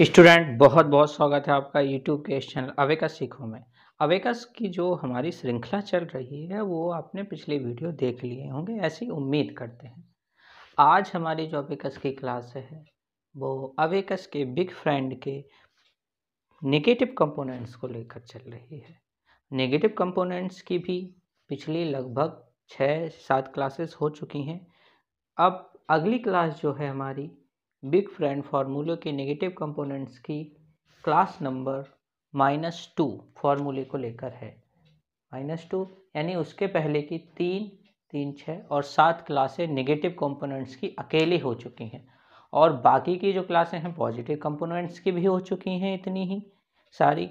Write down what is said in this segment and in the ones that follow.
Student बहुत बहुत स्वागत है आपका यूट्यूब के चैनल अवेकस सीखो में अवेकस की जो हमारी श्रृंखला चल रही है वो आपने पिछले वीडियो देख लिए होंगे ऐसी उम्मीद करते हैं आज हमारी जो अवेकस की क्लास है वो अवेकस के बिग फ्रेंड के नेगेटिव कंपोनेंट्स को लेकर चल रही है नेगेटिव कंपोनेंट्स की भी पिछली लगभग छः सात क्लासेस हो चुकी हैं अब अगली क्लास जो है हमारी बिग फ्रेंड फार्मूले के नेगेटिव कंपोनेंट्स की क्लास नंबर माइनस टू फार्मूले को लेकर है माइनस टू यानी उसके पहले की तीन तीन छः और सात क्लासें नेगेटिव कंपोनेंट्स की अकेली हो चुकी हैं और बाकी की जो क्लासें हैं पॉजिटिव कंपोनेंट्स की भी हो चुकी हैं इतनी ही सारी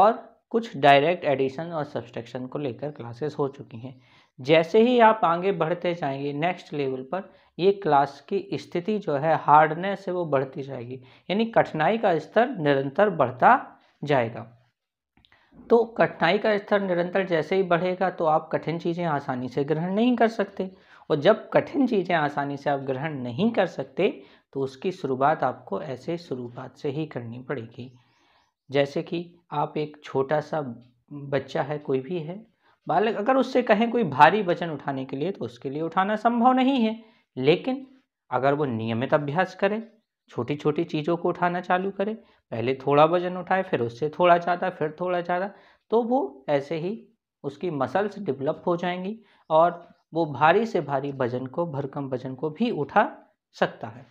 और कुछ डायरेक्ट एडिशन और सब्सट्रैक्शन को लेकर क्लासेस हो चुकी हैं जैसे ही आप आगे बढ़ते जाएंगे नेक्स्ट लेवल पर ये क्लास की स्थिति जो है हार्डनेस है वो बढ़ती जाएगी यानी कठिनाई का स्तर निरंतर बढ़ता जाएगा तो कठिनाई का स्तर निरंतर जैसे ही बढ़ेगा तो आप कठिन चीज़ें आसानी से ग्रहण नहीं कर सकते और जब कठिन चीज़ें आसानी से आप ग्रहण नहीं कर सकते तो उसकी शुरुआत आपको ऐसे शुरुआत से ही करनी पड़ेगी जैसे कि आप एक छोटा सा बच्चा है कोई भी है बालक अगर उससे कहें कोई भारी वजन उठाने के लिए तो उसके लिए उठाना संभव नहीं है लेकिन अगर वो नियमित अभ्यास करे छोटी छोटी चीज़ों को उठाना चालू करे पहले थोड़ा वजन उठाए फिर उससे थोड़ा ज़्यादा फिर थोड़ा ज़्यादा तो वो ऐसे ही उसकी मसल्स डेवलप हो जाएंगी और वो भारी से भारी वजन को भरकम वजन को भी उठा सकता है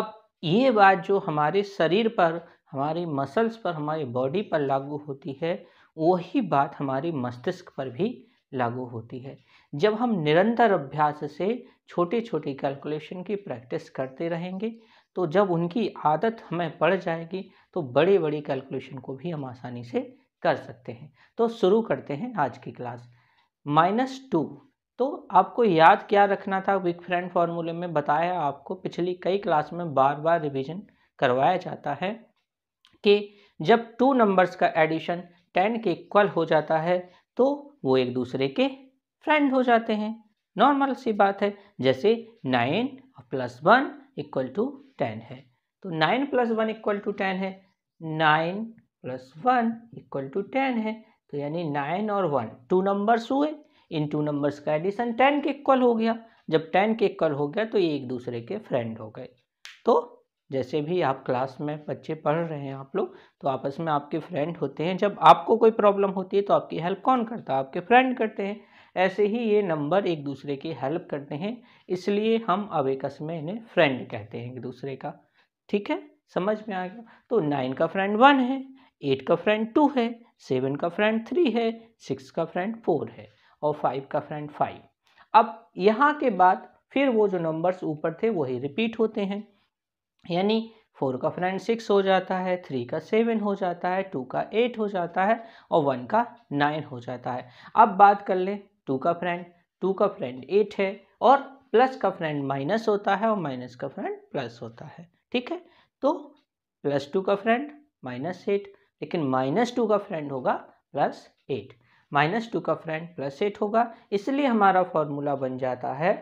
अब ये बात जो हमारे शरीर पर हमारी मसल्स पर हमारी बॉडी पर लागू होती है वही बात हमारे मस्तिष्क पर भी लागू होती है जब हम निरंतर अभ्यास से छोटे छोटे कैलकुलेशन की प्रैक्टिस करते रहेंगे तो जब उनकी आदत हमें पड़ जाएगी तो बड़े बड़े कैलकुलेशन को भी हम आसानी से कर सकते हैं तो शुरू करते हैं आज की क्लास माइनस टू तो आपको याद क्या रखना था विक फ्रेंड फार्मूले में बताया आपको पिछली कई क्लास में बार बार रिविज़न करवाया जाता है कि जब टू नंबर्स का एडिशन टेन के इक्वल हो जाता है तो वो एक दूसरे के फ्रेंड हो जाते हैं नॉर्मल सी बात है जैसे nine plus one equal to ten है तो nine plus one equal to ten है nine plus one equal to ten है तो यानी नाइन और वन टू नंबर्स हुए इन टू नंबर्स का एडिशन टेन के इक्वल हो गया जब टेन के इक्वल हो गया तो ये एक दूसरे के फ्रेंड हो गए तो जैसे भी आप क्लास में बच्चे पढ़ रहे हैं आप लोग तो आपस में आपके फ्रेंड होते हैं जब आपको कोई प्रॉब्लम होती है तो आपकी हेल्प कौन करता है आपके फ्रेंड करते हैं ऐसे ही ये नंबर एक दूसरे की हेल्प करते हैं इसलिए हम अवेकस में इन्हें फ्रेंड कहते हैं एक दूसरे का ठीक है समझ में आ गया तो नाइन का फ्रेंड वन है एट का फ्रेंड टू है सेवन का फ्रेंड थ्री है सिक्स का फ्रेंड फोर है और फाइव का फ्रेंड फाइव अब यहाँ के बाद फिर वो जो नंबर्स ऊपर थे वही रिपीट होते हैं यानी फोर का फ्रेंड सिक्स हो जाता है थ्री का सेवन हो जाता है टू का एट हो जाता है और वन का नाइन हो जाता है अब बात कर लें टू का फ्रेंड टू का फ्रेंड एट है और प्लस का फ्रेंड माइनस होता है और माइनस का फ्रेंड प्लस होता है ठीक है तो प्लस टू का फ्रेंड माइनस एट लेकिन माइनस टू का फ्रेंड होगा प्लस एट माइनस टू का फ्रेंड प्लस एट होगा इसलिए हमारा फॉर्मूला बन जाता है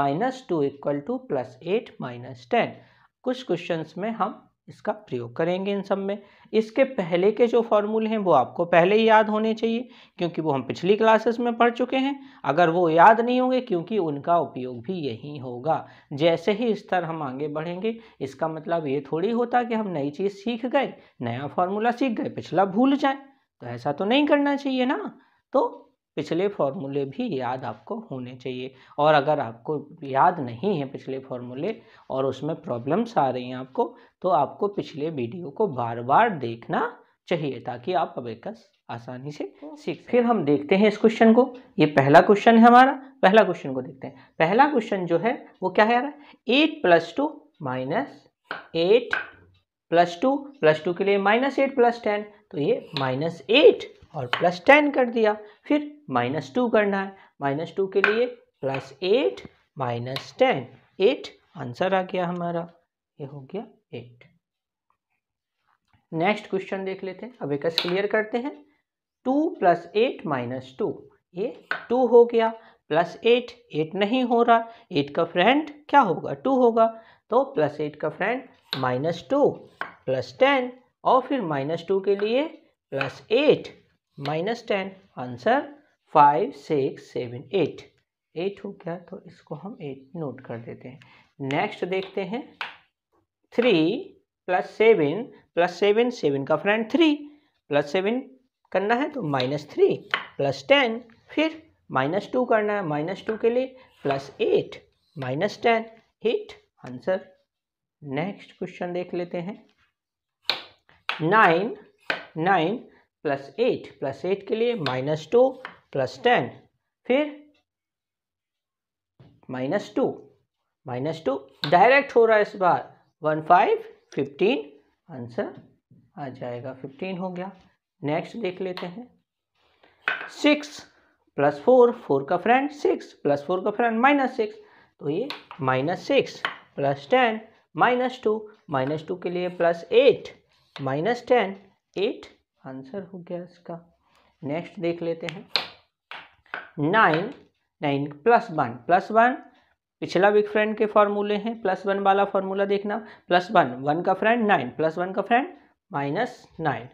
minus two equal to plus eight minus ten कुछ क्वेश्चंस में हम इसका प्रयोग करेंगे इन सब में इसके पहले के जो फॉर्मूले हैं वो आपको पहले ही याद होने चाहिए क्योंकि वो हम पिछली क्लासेस में पढ़ चुके हैं अगर वो याद नहीं होंगे क्योंकि उनका उपयोग भी यही होगा जैसे ही स्तर हम आगे बढ़ेंगे इसका मतलब ये थोड़ी होता कि हम नई चीज़ सीख गए नया फॉर्मूला सीख गए पिछला भूल जाए तो ऐसा तो नहीं करना चाहिए ना तो पिछले फॉर्मूले भी याद आपको होने चाहिए और अगर आपको याद नहीं है पिछले फॉर्मूले और उसमें प्रॉब्लम्स आ रही हैं आपको तो आपको पिछले वीडियो को बार बार देखना चाहिए ताकि आप अबेकस आसानी से सीख अच्छा। फिर हम देखते हैं इस क्वेश्चन को ये पहला क्वेश्चन है हमारा पहला क्वेश्चन को देखते हैं पहला क्वेश्चन जो है वो क्या है यार eight plus two minus eight plus two plus two के लिए माइनस एट प्लस टेन तो ये माइनस एट और प्लस टेन कर दिया फिर माइनस टू करना है माइनस टू के लिए plus eight minus ten eight answer आ गया हमारा ये हो गया एट नेक्स्ट क्वेश्चन देख लेते हैं अब एक क्लियर करते हैं two plus eight minus two ये टू हो गया प्लस एट एट नहीं हो रहा एट का फ्रेंड क्या होगा टू होगा तो प्लस एट का friend minus two plus ten और फिर माइनस टू के लिए plus eight minus ten answer five six seven eight eight हो गया तो इसको हम एट नोट कर देते हैं नेक्स्ट देखते हैं three plus seven plus seven seven का फ्रेंड थ्री प्लस सेवन करना है तो माइनस थ्री प्लस टेन फिर माइनस टू करना है माइनस टू के लिए plus eight minus ten eight answer next question देख लेते हैं nine nine plus eight plus eight के लिए माइनस टू प्लस टेन फिर minus two minus two direct हो रहा है इस बार वन फाइव फिफ्टीन आंसर आ जाएगा फिफ्टीन हो गया नेक्स्ट देख लेते हैं सिक्स प्लस फोर फोर का फ्रेंड सिक्स प्लस फोर का फ्रेंड माइनस सिक्स तो ये minus six plus ten minus two minus two के लिए plus eight minus ten eight answer हो गया इसका नेक्स्ट देख लेते हैं nine nine plus one plus one पिछला विक फ्रेंड के फॉर्मूले हैं प्लस वन वाला फॉर्मूला देखना प्लस वन वन का फ्रेंड नाइन प्लस वन का friend minus nine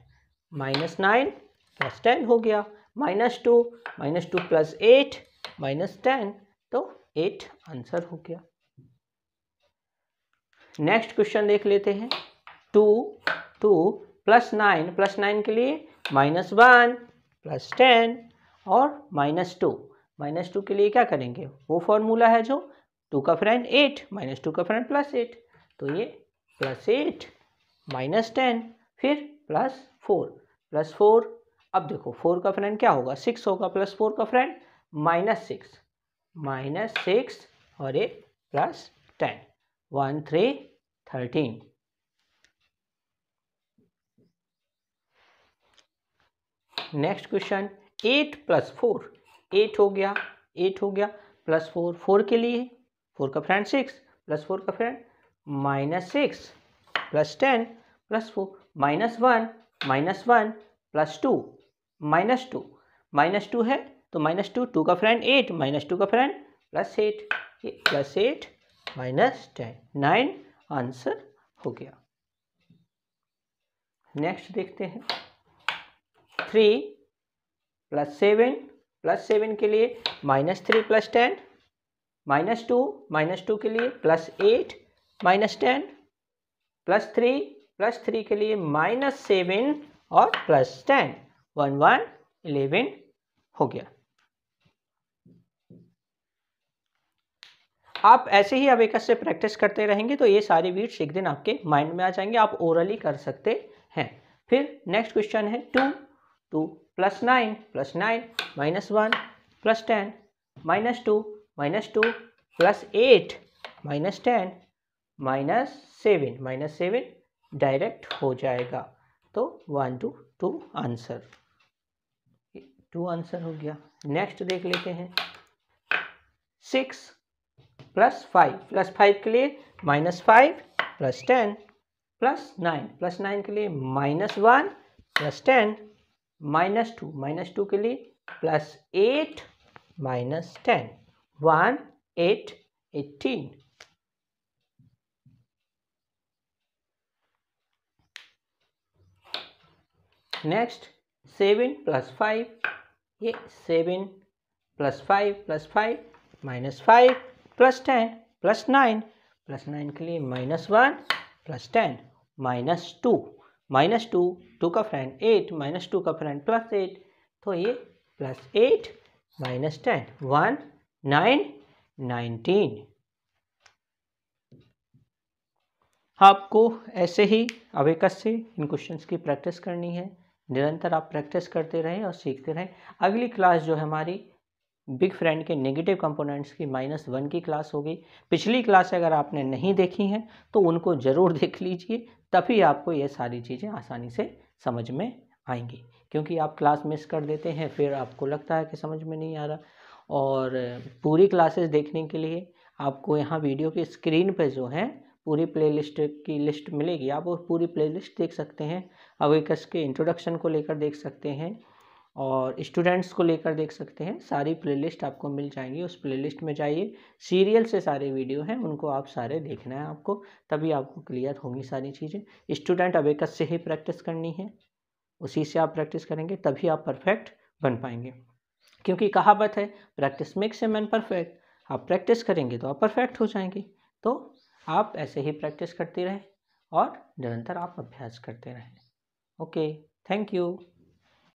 minus nine plus ten हो गया minus two minus two plus eight minus ten तो एट आंसर हो गया नेक्स्ट क्वेश्चन देख लेते हैं two two plus nine plus nine के लिए माइनस वन प्लस टेन और माइनस टू माइनस टू के लिए क्या करेंगे वो फॉर्मूला है जो टू का फ्रेंड एट माइनस टू का फ्रेंड प्लस एट तो ये प्लस एट माइनस टेन फिर प्लस फोर प्लस फोर अब देखो फोर का फ्रेंड क्या होगा सिक्स होगा प्लस फोर का friend minus six minus six और ये plus ten one three thirteen next question eight plus four eight हो गया एट हो गया प्लस फोर फोर के लिए फोर का फ्रेंड सिक्स प्लस फोर का friend minus six plus ten plus four minus one minus one plus two minus two minus two है तो माइनस टू टू का फ्रेंड एट माइनस टू का friend plus eight plus eight minus ten nine answer हो गया next देखते हैं three plus seven plus seven के लिए minus three plus ten minus two minus two के लिए plus eight minus ten plus three plus three के लिए माइनस सेवन और plus ten one one eleven हो गया आप ऐसे ही अवेकस से प्रैक्टिस करते रहेंगे तो ये सारे बीट्स एक दिन आपके माइंड में आ जाएंगे आप ओरली कर सकते हैं फिर नेक्स्ट क्वेश्चन है two two plus nine plus nine minus one plus ten minus two minus two plus eight minus ten minus seven minus seven direct हो जाएगा तो one two two answer two answer हो गया next देख लेते हैं six plus five plus five के लिए minus five plus ten plus nine plus nine के लिए minus one plus ten minus two minus two के लिए plus eight minus ten one eight eighteen next seven plus five ये seven plus five plus five minus five plus ten plus nine plus nine के लिए minus one plus ten minus two minus two two का friend eight minus two का friend plus eight तो ये plus eight minus ten one nine nineteen आपको ऐसे ही abacus से इन questions की प्रैक्टिस करनी है निरंतर आप प्रैक्टिस करते रहें और सीखते रहें अगली क्लास जो है हमारी बिग फ्रेंड के नेगेटिव कंपोनेंट्स की माइनस वन की क्लास होगी पिछली क्लास अगर आपने नहीं देखी हैं तो उनको ज़रूर देख लीजिए तभी आपको ये सारी चीज़ें आसानी से समझ में आएंगी क्योंकि आप क्लास मिस कर देते हैं फिर आपको लगता है कि समझ में नहीं आ रहा और पूरी क्लासेस देखने के लिए आपको यहाँ वीडियो की स्क्रीन पर जो है पूरी प्ले की लिस्ट मिलेगी आप वो पूरी प्ले देख सकते हैं अवेकस के इंट्रोडक्शन को लेकर देख सकते हैं और स्टूडेंट्स को लेकर देख सकते हैं सारी प्लेलिस्ट आपको मिल जाएंगी उस प्लेलिस्ट में जाइए सीरियल से सारे वीडियो हैं उनको आप सारे देखना है आपको तभी आपको क्लियर होंगी सारी चीज़ें स्टूडेंट अबेकस से ही प्रैक्टिस करनी है उसी से आप प्रैक्टिस करेंगे तभी आप परफेक्ट बन पाएंगे क्योंकि कहावत है practice makes a man perfect आप प्रैक्टिस करेंगे तो आप परफेक्ट हो जाएंगे तो आप ऐसे ही प्रैक्टिस करते रहें और निरंतर आप अभ्यास करते रहें ओके थैंक यू